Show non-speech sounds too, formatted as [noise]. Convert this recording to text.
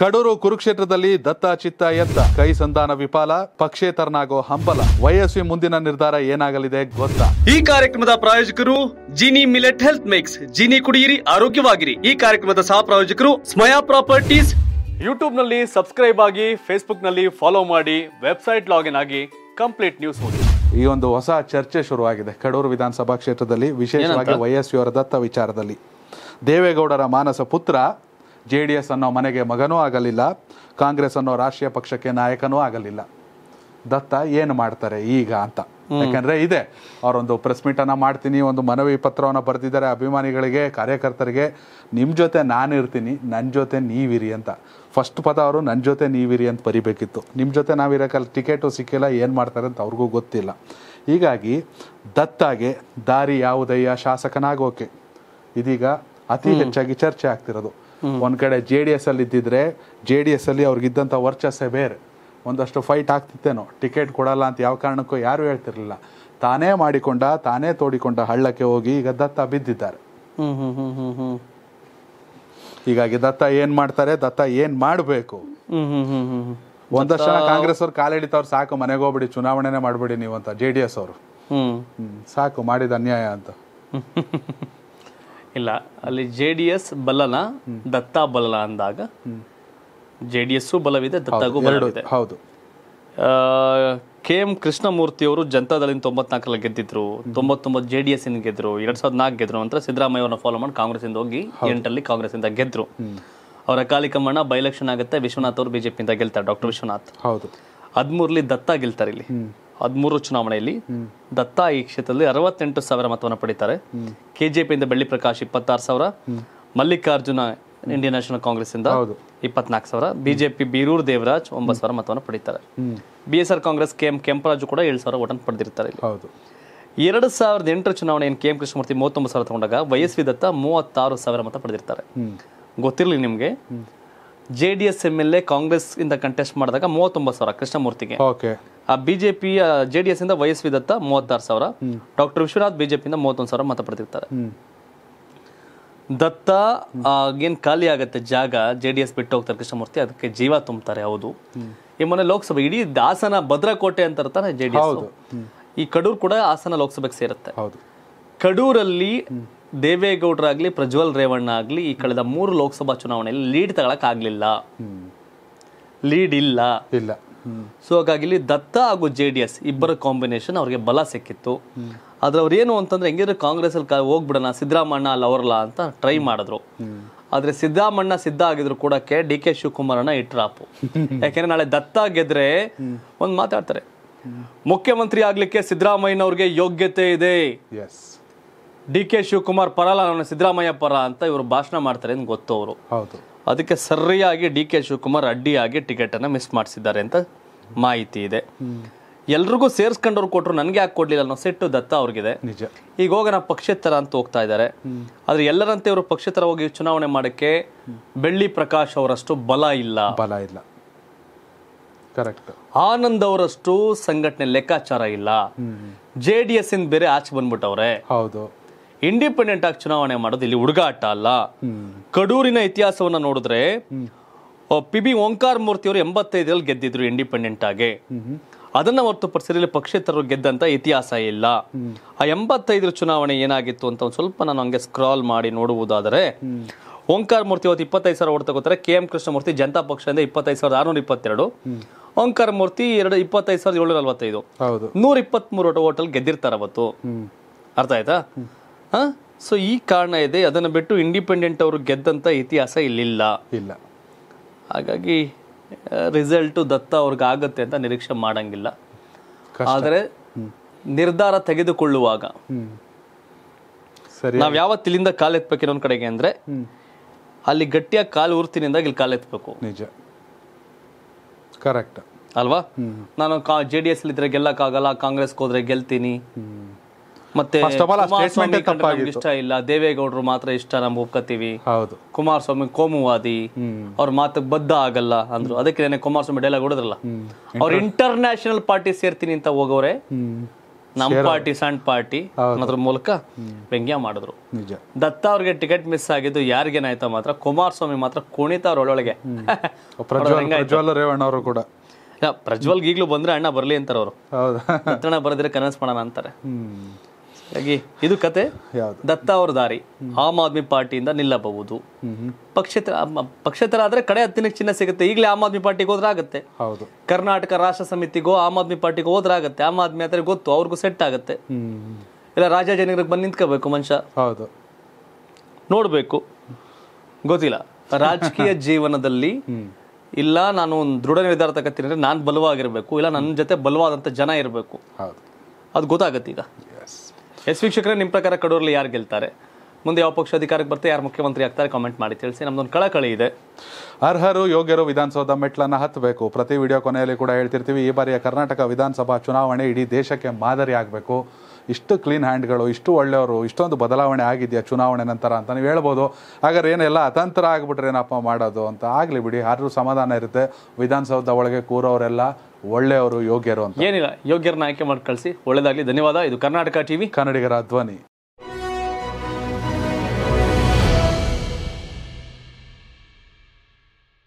ಕಡೂರು ಕುರುಕ್ಷೇತ್ರದಲ್ಲಿ ದತ್ತ ಚಿತ್ತ ಎತ್ತ ಕೈ ಸಂಧಾನ ವಿಫಲ ಪಕ್ಷೇತರನಾಗೋ ಹಂಬಲ ವಯಸ್ವಿ ಮುಂದಿನ ನಿರ್ಧಾರ ಏನಾಗಲಿದೆ ಗೊತ್ತಾ ಈ ಕಾರ್ಯಕ್ರಮದ ಪ್ರಾಯೋಜಕರು Jini millet health mix Jini ಕುಡಿಯಿರಿ ಆರೋಗ್ಯವಾಗಿರಿ ಈ ಕಾರ್ಯಕ್ರಮದ ಸಹ ಪ್ರಾಯೋಜಕರು ಸ್ಮಯಾ ಪ್ರಾಪರ್ಟೀಸ್ ಯೂಟ್ಯೂಬ್ ನಲ್ಲಿ ಸಬ್ಸ್ಕ್ರೈಬ್ ಆಗಿ ಫೇಸ್ಬುಕ್ ನಲ್ಲಿ ಫಾಲೋ ಮಾಡಿ ವೆಬ್ಸೈಟ್ ಲಾಗಿನ್ ಆಗಿ ಕಂಪ್ಲೀಟ್ ನ್ಯೂಸ್ ಓದಿ ಈ ಒಂದು ಹೊಸ ಚರ್ಚೆ ಶುರುವಾಗಿದೆ ಕಡೂರು ವಿಧಾನಸಭಾ ಕ್ಷೇತ್ರದಲ್ಲಿ ವಿಶೇಷವಾಗಿ ವೈಎಸ್ವಿ ಅವರ ದತ್ತ ವಿಚಾರದಲ್ಲಿ ದೇವೇಗೌಡರ ಮಾನಸ ಪುತ್ರ ಜೆ ಡಿ ಎಸ್ ಅನ್ನೋ ಮನೆಗೆ ಮಗನೂ ಆಗಲಿಲ್ಲ ಕಾಂಗ್ರೆಸ್ ಅನ್ನೋ ರಾಷ್ಟ್ರೀಯ ಪಕ್ಷಕ್ಕೆ ನಾಯಕನೂ ಆಗಲಿಲ್ಲ ದತ್ತ ಏನು ಮಾಡ್ತಾರೆ ಈಗ ಅಂತ ಯಾಕಂದ್ರೆ ಇದೆ ಅವರೊಂದು ಪ್ರೆಸ್ ಮೀಟನ್ನು ಮಾಡ್ತೀನಿ ಒಂದು ಮನವಿ ಪತ್ರವನ್ನು ಬರೆದಿದ್ದಾರೆ ಅಭಿಮಾನಿಗಳಿಗೆ ಕಾರ್ಯಕರ್ತರಿಗೆ ನಿಮ್ಮ ಜೊತೆ ನಾನು ಇರ್ತೀನಿ ನನ್ನ ಜೊತೆ ನೀವಿರಿ ಅಂತ ಫಸ್ಟ್ ಪದ ಅವರು ನನ್ನ ಜೊತೆ ನೀವಿರಿ ಅಂತ ಬರಿಬೇಕಿತ್ತು ನಿಮ್ಮ ಜೊತೆ ನಾವಿರೋಕ್ಕಲ್ಲ ಟಿಕೆಟು ಸಿಕ್ಕಿಲ್ಲ ಏನು ಮಾಡ್ತಾರೆ ಅಂತ ಅವ್ರಿಗೂ ಗೊತ್ತಿಲ್ಲ ಹೀಗಾಗಿ ದತ್ತಾಗೆ ದಾರಿ ಯಾವುದಯ್ಯ ಶಾಸಕನಾಗೋಕೆ ಇದೀಗ ಅತಿ ಹೆಚ್ಚಾಗಿ ಚರ್ಚೆ ಆಗ್ತಿರೋದು ಒಂದ್ ಕಡೆ ಜೆ ಡಿ ಎಸ್ ಅಲ್ಲಿ ಇದ್ದಿದ್ರೆ ಜೆ ಡಿ ಎಸ್ ಅಲ್ಲಿ ಅವ್ರಿಗಿದ್ದಂಥ ವರ್ಚಸ್ಸೇ ಬೇರೆ ಒಂದಷ್ಟು ಫೈಟ್ ಆಗ್ತಿತ್ತೇನೋ ಟಿಕೆಟ್ ಕೊಡಲ್ಲ ಅಂತ ಯಾವ ಕಾರಣಕ್ಕೂ ಯಾರು ಹೇಳ್ತಿರಲಿಲ್ಲ ತಾನೇ ಮಾಡಿಕೊಂಡ ತಾನೇ ತೋಡಿಕೊಂಡ ಹಳ್ಳಕ್ಕೆ ಹೋಗಿ ಈಗ ದತ್ತ ಬಿದ್ದಿದ್ದಾರೆ ಹೀಗಾಗಿ ದತ್ತ ಏನ್ ಮಾಡ್ತಾರೆ ದತ್ತ ಏನ್ ಮಾಡಬೇಕು ಒಂದಷ್ಟು ಜನ ಕಾಂಗ್ರೆಸ್ ಅವ್ರು ಕಾಲಿಡಿತವ್ರು ಸಾಕು ಮನೆಗೆ ಹೋಗ್ಬಿಡಿ ಚುನಾವಣೆನೇ ಮಾಡ್ಬಿಡಿ ನೀವು ಅಂತ ಜೆ ಡಿ ಎಸ್ ಅವರು ಸಾಕು ಮಾಡಿದ ಅನ್ಯಾಯ ಅಂತ [laughs] ಇಲ್ಲ ಅಲ್ಲಿ ಜೆ ಡಿ ಎಸ್ ಬಲನ ದತ್ತಾ ಬಲ ಅಂದಾಗ ಜೆ ಡಿ ಎಸ್ ಬಲವಿದೆ ದತ್ತಗೂ ಬಲವಿದೆ ಹೌದು ಕೆ ಎಂ ಕೃಷ್ಣಮೂರ್ತಿಯವರು ಜನತಾದಲ್ಲಿ ತೊಂಬತ್ನಾಲ್ಕರಲ್ಲಿ ಗೆದ್ದಿದ್ರು ತೊಂಬತ್ತೊಂಬತ್ತು ಜೆ ಡಿ ಎಸ್ ಇಂದ ಗೆದ್ರು ಎರಡ್ ಸಾವಿರದ ನಾಲ್ಕು ಗೆದ್ರು ನಂತರ ಸಿದ್ದರಾಮಯ್ಯ ಅವರನ್ನ ಫಾಲೋ ಮಾಡಿ ಕಾಂಗ್ರೆಸ್ ಇಂದ ಹೋಗಿ ಎಂಟಲ್ಲಿ ಇಂದ ಗೆದ್ರು ಅವರ ಕಾಲಿಕಮಣ್ಣ ಬೈ ಎಲೆಕ್ಷನ್ ಆಗುತ್ತೆ ವಿಶ್ವನಾಥ್ ಅವರು ಬಿಜೆಪಿಯಿಂದ ಗೆಲ್ತಾರೆ ಡಾಕ್ಟರ್ ವಿಶ್ವನಾಥ್ ಹೌದು ಹದಿಮೂರಲ್ಲಿ ದತ್ತ ಗೆಲ್ತಾರೆ ಇಲ್ಲಿ ಹದಿಮೂರು ಚುನಾವಣೆಯಲ್ಲಿ ದತ್ತ ಈ ಕ್ಷೇತ್ರದಲ್ಲಿ ಅರವತ್ತೆಂಟು ಸಾವಿರ ಮತವನ್ನು ಪಡೀತಾರೆ ಕೆಜೆಪಿಯಿಂದ ಬೆಳ್ಳಿ ಪ್ರಕಾಶ್ ಇಪ್ಪತ್ತಾರು ಸಾವಿರ ಮಲ್ಲಿಕಾರ್ಜುನ ಇಂಡಿಯನ್ ನ್ಯಾಷನಲ್ ಕಾಂಗ್ರೆಸ್ ಇಂದ ಇಪ್ಪತ್ನಾಲ್ಕು ಸಾವಿರ ಬಿಜೆಪಿ ಬೀರೂರ್ ದೇವರಾಜ್ ಒಂಬತ್ತು ಸಾವಿರ ಮತವನ್ನು ಪಡೀತಾರೆ B S R Congress K M Kemparaju ಕೂಡ ಏಳು ಸಾವಿರ ಓಟನ್ನು ಪಡೆದಿರ್ತಾರೆ ಎರಡು ಸಾವಿರದ ಎಂಟರ ಚುನಾವಣೆ ಕೆ ಎಂ ಕೃಷ್ಣಮೂರ್ತಿ ಮೂವತ್ತೊಂಬತ್ತು ಸಾವಿರ ತಗೊಂಡಾಗ ವೈಎಸ್ವಿ ದತ್ತ ಮೂವತ್ತಾರು ಸಾವಿರ ಮತ ಪಡೆದಿರ್ತಾರೆ ಗೊತ್ತಿರಲಿ ನಿಮಗೆ J D S L A Congress ಇಂದ ಕಂಟೆಸ್ಟ್ ಮಾಡಿದಾಗ ಮೂವತ್ತೊಂಬತ್ತು ಸಾವಿರ ಕೃಷ್ಣಮೂರ್ತಿಗೆ ಓಕೆ ಆ ಬಿಜೆಪಿ ಜೆ ಡಿ ಎಸ್ ಇಂದ ವೈಎಸ್ವಿ ದತ್ತ ಮೂವತ್ತಾರು ಸಾವಿರ ಡಾಕ್ಟರ್ ವಿಶ್ವನಾಥ್ ಬಿಜೆಪಿಯಿಂದ ಮೂವತ್ತೊಂದು ಸಾವಿರ ಮತ ಪಡೆದಿರ್ತಾರೆ ದತ್ತ ಏನ್ ಖಾಲಿ ಆಗತ್ತೆ ಜಾಗ ಜೆ ಡಿ ಎಸ್ ಬಿಟ್ಟು ಹೋಗ್ತಾರೆ ಕೃಷ್ಣಮೂರ್ತಿ ಅದಕ್ಕೆ ಜೀವ ತುಂಬುತ್ತಾರೆ ಹೌದು ಈ ಮೊನ್ನೆ ಲೋಕಸಭೆ ಇಡೀ ಹಾಸನ ಭದ್ರಕೋಟೆ ಅಂತ ಇರ್ತಾರೆ ಜೆ ಡಿ ಎಸ್ ಈ ಕಡೂರ್ ಕೂಡ ಹಾಸನ ಲೋಕಸಭೆಗೆ ಸೇರುತ್ತೆ ಕಡೂರಲ್ಲಿ ದೇವೇಗೌಡರಾಗಲಿ ಪ್ರಜ್ವಲ್ ರೇವಣ್ಣ ಆಗಲಿ ಈ ಕಳೆದ ಮೂರು ಲೋಕಸಭಾ ಚುನಾವಣೆಯಲ್ಲಿ ಲೀಡ್ ತಗೊಳಕ್ಕಾಗಲಿಲ್ಲ ಲೀಡ್ ಇಲ್ಲ ಇಲ್ಲ ಸೊ ಹಾಗಾಗಿ ಇಲ್ಲಿ ದತ್ತ ಹಾಗೂ ಜೆ ಡಿ ಎಸ್ ಇಬ್ಬರ ಕಾಂಬಿನೇಷನ್ ಅವ್ರಿಗೆ ಬಲ ಸಿಕ್ಕಿತ್ತು ಆದ್ರೆ ಏನು ಅಂತಂದ್ರೆ ಹೆಂಗಿದ್ರೆ ಕಾಂಗ್ರೆಸ್ ಅಲ್ಲಿ ಹೋಗ್ಬಿಡೋಣ ಸಿದ್ದರಾಮಣ್ಣ ಅಲ್ಲಿ ಅವರಲ್ಲ ಅಂತ ಟ್ರೈ ಮಾಡಿದ್ರು ಆದ್ರೆ ಸಿದ್ದರಾಮಣ್ಣ ಸಿದ್ಧ ಆಗಿದ್ರು ಕೂಡ ಕೆ ಡಿ ಕೆ ಶಿವಕುಮಾರನ ಇಟ್ರಾಪು ಯಾಕೆಂದ್ರೆ ನಾಳೆ ದತ್ತ ಗೆದ್ರೆ ಒಂದ್ ಮಾತಾಡ್ತಾರೆ ಮುಖ್ಯಮಂತ್ರಿ ಆಗ್ಲಿಕ್ಕೆ ಅವ್ರಿಗೆ ಯೋಗ್ಯತೆ ಇದೆ ಡಿ ಕೆ ಶಿವಕುಮಾರ್ ಪರಲ್ಲ ನನ್ನ ಸಿದ್ದರಾಮಯ್ಯ ಪರ ಅಂತ ಇವರು ಭಾಷಣ ಮಾಡ್ತಾರೆ ಅಂತ ಗೊತ್ತು ಅವರು ಹೌದು ಅದಕ್ಕೆ ಸರಿಯಾಗಿ ಡಿ ಕೆ ಶಿವಕುಮಾರ್ ಅಡ್ಡಿಯಾಗಿ ಟಿಕೆಟ್ ಅನ್ನ ಮಿಸ್ ಮಾಡಿಸಿದ್ದಾರೆ ಅಂತ ಮಾಹಿತಿ ಇದೆ ಎಲ್ರಿಗೂ ಸೇರ್ಸ್ಕೊಂಡವ್ರು ಕೊಟ್ಟರು ನನಗೆ ಯಾಕೆ ಕೊಡಲಿಲ್ಲ ಅನ್ನೋ ಸೆಟ್ ದತ್ತ ಅವ್ರಿಗಿದೆ ನಿಜ ಈಗ ಹೋಗೋಣ ಪಕ್ಷೇತರ ಅಂತ ಹೋಗ್ತಾ ಇದ್ದಾರೆ ಆದ್ರೆ ಎಲ್ಲರಂತೆ ಇವರು ಪಕ್ಷೇತರ ಹೋಗಿ ಚುನಾವಣೆ ಮಾಡಕ್ಕೆ ಬೆಳ್ಳಿ ಪ್ರಕಾಶ್ ಅವರಷ್ಟು ಬಲ ಇಲ್ಲ ಬಲ ಇಲ್ಲ ಕರೆಕ್ಟ್ ಆನಂದ್ ಅವರಷ್ಟು ಸಂಘಟನೆ ಲೆಕ್ಕಾಚಾರ ಇಲ್ಲ ಜೆಡಿಎಸ್ ಡಿ ಬೇರೆ ಆಚೆ ಬಂದ್ಬಿಟ್ಟವ್ರೆ ಹೌದು ಇಂಡಿಪೆಂಡೆಂಟ್ ಆಗಿ ಚುನಾವಣೆ ಮಾಡೋದು ಇಲ್ಲಿ ಹುಡುಗಾಟ ಅಲ್ಲ ಕಡೂರಿನ ಇತಿಹಾಸವನ್ನ ನೋಡಿದ್ರೆ ಪಿ ಬಿ ಓಂಕಾರ ಮೂರ್ತಿ ಅವರು ಎಂಬತ್ತೈದರಲ್ಲಿ ಗೆದ್ದಿದ್ರು ಇಂಡಿಪೆಂಡೆಂಟ್ ಆಗಿ ಅದನ್ನ ಹೊರತುಪಡಿಸಿದ್ರೆ ಪಕ್ಷೇತರರು ಗೆದ್ದಂತ ಇತಿಹಾಸ ಇಲ್ಲ ಆ ಎಂಬತ್ತೈದರ ಚುನಾವಣೆ ಏನಾಗಿತ್ತು ಅಂತ ಒಂದು ಸ್ವಲ್ಪ ನಾನು ಹಂಗೆ ಸ್ಕ್ರಾಲ್ ಮಾಡಿ ನೋಡುವುದಾದರೆ ಓಂಕಾರ ಮೂರ್ತಿ ಅವತ್ತು ಇಪ್ಪತ್ತೈದು ಸಾವಿರ ಓಟ್ ತಗೋತಾರೆ ಕೆ ಎಂ ಕೃಷ್ಣಮೂರ್ತಿ ಜನತಾ ಪಕ್ಷದಿಂದ ಇಪ್ಪತ್ತೈದು ಸಾವಿರದ ಆರ್ನೂರ ಇಪ್ಪತ್ತೆರಡು ಓಂಕಾರ ಮೂರ್ತಿ ಎರಡು ಇಪ್ಪತ್ತೈದು ಸಾವಿರದ ಏಳ್ನೂರ ನಲವತ್ತೈದು ನೂರ ಇಪ್ಪತ್ತ್ ಮೂರು ಓಟಲ್ ಗೆದ್ದಿರ್ತಾರೆ ಅವತ್ತು ಅರ್ಥ ಆಯ್ತಾ ಸೊ ಈ ಕಾರಣ ಇದೆ ಅದನ್ನ ಬಿಟ್ಟು ಇಂಡಿಪೆಂಡೆಂಟ್ ಅವರು ಗೆದ್ದಂತ ಇತಿಹಾಸ ಇಲ್ಲಿಲ್ಲ ಇಲ್ಲ ಹಾಗಾಗಿ ರಿಸಲ್ಟು ದತ್ತ ಅವ್ರಿಗಾಗತ್ತೆ ಅಂತ ನಿರೀಕ್ಷೆ ಮಾಡಂಗಿಲ್ಲ ಆದರೆ ನಿರ್ಧಾರ ತೆಗೆದುಕೊಳ್ಳುವಾಗ ಸರಿ ನಾವು ಯಾವತ್ತು ಇಲ್ಲಿಂದ ಕಾಲೆತ್ಬೇಕು ಇನ್ನೊಂದು ಕಡೆಗೆ ಅಂದರೆ ಅಲ್ಲಿ ಗಟ್ಟಿಯಾಗಿ ಕಾಲು ಊರ್ತಿನಿಂದ ಇಲ್ಲಿ ಕಾಲೆತ್ಬೇಕು ನಿಜ ಕರೆಕ್ಟ್ ಅಲ್ವಾ ನಾನು ಜೆಡಿಎಸ್ ಜೆ ಡಿ ಎಸ್ ಇದ್ರೆ ಗೆಲ್ಲಕ್ಕಾಗಲ್ಲ ಕಾಂಗ್ರೆಸ್ಗೆ ಹೋದ್ರೆ ಗೆಲ್ತೀನಿ ಮತ್ತೆ ಇಷ್ಟ ಇಲ್ಲ ದೇವೇಗೌಡರು ಮಾತ್ರ ಇಷ್ಟ ನಾವು ಒಪ್ಕೋತೀವಿ ಹೌದು ಕುಮಾರಸ್ವಾಮಿ ಕೋಮುವಾದಿ ಅವ್ರ ಮಾತು ಬದ್ಧ ಆಗಲ್ಲ ಅಂದ್ರು ಅದಕ್ಕೆ ನೆನ್ನೆ ಕುಮಾರಸ್ವಾಮಿ ಡೈಲಾಗ್ ಹೊಡೆದ್ರಲ್ಲ ಅವ್ರ ಇಂಟರ್ನ್ಯಾಷನಲ್ ಪಾರ್ಟಿ ಸೇರ್ತೀನಿ ಅಂತ ಹೋಗೋರೆ ನಮ್ ಪಾರ್ಟಿ ಸಣ್ಣ ಪಾರ್ಟಿ ಅನ್ನೋದ್ರ ಮೂಲಕ ವ್ಯಂಗ್ಯ ಮಾಡಿದ್ರು ನಿಜ ದತ್ತ ಅವ್ರಿಗೆ ಟಿಕೆಟ್ ಮಿಸ್ ಆಗಿದ್ದು ಯಾರಿಗೇನಾಯ್ತ ಮಾತ್ರ ಕುಮಾರಸ್ವಾಮಿ ಮಾತ್ರ ಕುಣಿತ ಒಳೊಳಗೆ [laughs] ಪ್ರಜ್ವಲ್ ಪ್ರಜ್ವಲ್ ಕೂಡ ಪ್ರಜ್ವಲ್ಗೆ ಈಗಲೂ ಬಂದ್ರೆ ಅಣ್ಣ ಬರ್ಲಿ ಅಂತಾರ ಅವರು ಹೌದಾ ಹತ್ರಣ ಬರದ್ರೆ ಕನಸ್ ಮಾಡೋಣ ಅಂತಾರೆ ಇದು ಕತೆ ದತ್ತ ಅವರ ದಾರಿ ಆಮ್ ಆದ್ಮಿ ಪಾರ್ಟಿಯಿಂದ ನಿಲ್ಲಬಹುದು ಪಕ್ಷೇತರ ಪಕ್ಷೇತರ ಆದ್ರೆ ಕಡೆ ಹತ್ತಿನಕ್ಕೆ ಚಿನ್ನ ಸಿಗುತ್ತೆ ಈಗಲೇ ಆಮ್ ಆದ್ಮಿ ಪಾರ್ಟಿಗೆ ಹೋದ್ರೆ ಆಗುತ್ತೆ ಕರ್ನಾಟಕ ರಾಷ್ಟ್ರ ಸಮಿತಿಗೋ ಆಮ್ ಆದ್ಮಿ ಪಾರ್ಟಿಗೆ ಹೋದ್ರೆ ಆಗುತ್ತೆ ಆಮ್ ಆದ್ಮಿ ಆದ್ರೆ ಗೊತ್ತು ಅವ್ರಿಗೂ ಸೆಟ್ ಆಗುತ್ತೆ ಇಲ್ಲ ರಾಜ ಜನರಿಗೆ ಬಂದು ನಿಂತ್ಕೋಬೇಕು ಮನುಷ್ಯ ಹೌದು ನೋಡ್ಬೇಕು ಗೊತ್ತಿಲ್ಲ ರಾಜಕೀಯ [laughs] ಜೀವನದಲ್ಲಿ ಇಲ್ಲ ನಾನು ಒಂದು ದೃಢ ನಿರ್ಧಾರ ತಗತ್ತೀನಿ ಅಂದ್ರೆ ನಾನು ಬಲವಾಗಿರ್ಬೇಕು ಇಲ್ಲ ನನ್ನ ಜೊತೆ ಬಲವಾದಂತ ಜನ ಇರಬೇಕು ಅದು ಗೊತ್ತಾಗತ್ತೆ ಈಗ ಎಸ್ ವೀಕ್ಷಕರೇ ನಿಮ್ಮ ಪ್ರಕಾರ ಕಡೂರಲ್ಲಿ ಯಾರು ಗೆಲ್ತಾರೆ ಮುಂದೆ ಯಾವ ಪಕ್ಷ ಅಧಿಕಾರಕ್ಕೆ ಬರ್ತಾರೆ ಯಾರು ಮುಖ್ಯಮಂತ್ರಿ ಆಗ್ತಾರೆ ಕಾಮೆಂಟ್ ಮಾಡಿ ತಿಳಿಸಿ ನಮ್ದೊಂದು ಕಳಕಳಿ ಇದೆ ಅರ್ಹರು ಯೋಗ್ಯರು ವಿಧಾನಸೌಧ ಮೆಟ್ಲನ್ನು ಹತ್ತಬೇಕು ಪ್ರತಿ ವಿಡಿಯೋ ಕೊನೆಯಲ್ಲಿ ಕೂಡ ಹೇಳ್ತಿರ್ತೀವಿ ಈ ಬಾರಿಯ ಕರ್ನಾಟಕ ವಿಧಾನಸಭಾ ಚುನಾವಣೆ ಇಡೀ ದೇಶಕ್ಕೆ ಮಾದರಿ ಆಗಬೇಕು ಇಷ್ಟು ಕ್ಲೀನ್ ಹ್ಯಾಂಡ್ಗಳು ಇಷ್ಟು ಒಳ್ಳೆಯವರು ಇಷ್ಟೊಂದು ಬದಲಾವಣೆ ಆಗಿದೆಯಾ ಚುನಾವಣೆ ನಂತರ ಅಂತ ನೀವು ಹೇಳ್ಬೋದು ಹಾಗಾದ್ರೆ ಏನೆಲ್ಲ ಅತಂತ್ರ ಆಗಿಬಿಟ್ರೆ ಏನಪ್ಪ ಮಾಡೋದು ಅಂತ ಆಗಲಿ ಬಿಡಿ ಯಾರು ಸಮಾಧಾನ ಇರುತ್ತೆ ವಿಧಾನಸೌಧ ಒಳಗೆ ಕೂರೋರೆಲ್ಲ ಒಳ್ಳೆಯವರು ಯೋಗ್ಯರು ಅಂತ ಏನಿಲ್ಲ ಯೋಗ್ಯರನ್ನ ಆಯ್ಕೆ ಮಾಡಿ ಕಳಿಸಿ ಒಳ್ಳೆಯದಾಗಲಿ ಧನ್ಯವಾದ ಇದು ಕರ್ನಾಟಕ ಟಿವಿ ಕನ್ನಡಿಗರ ಧ್ವನಿ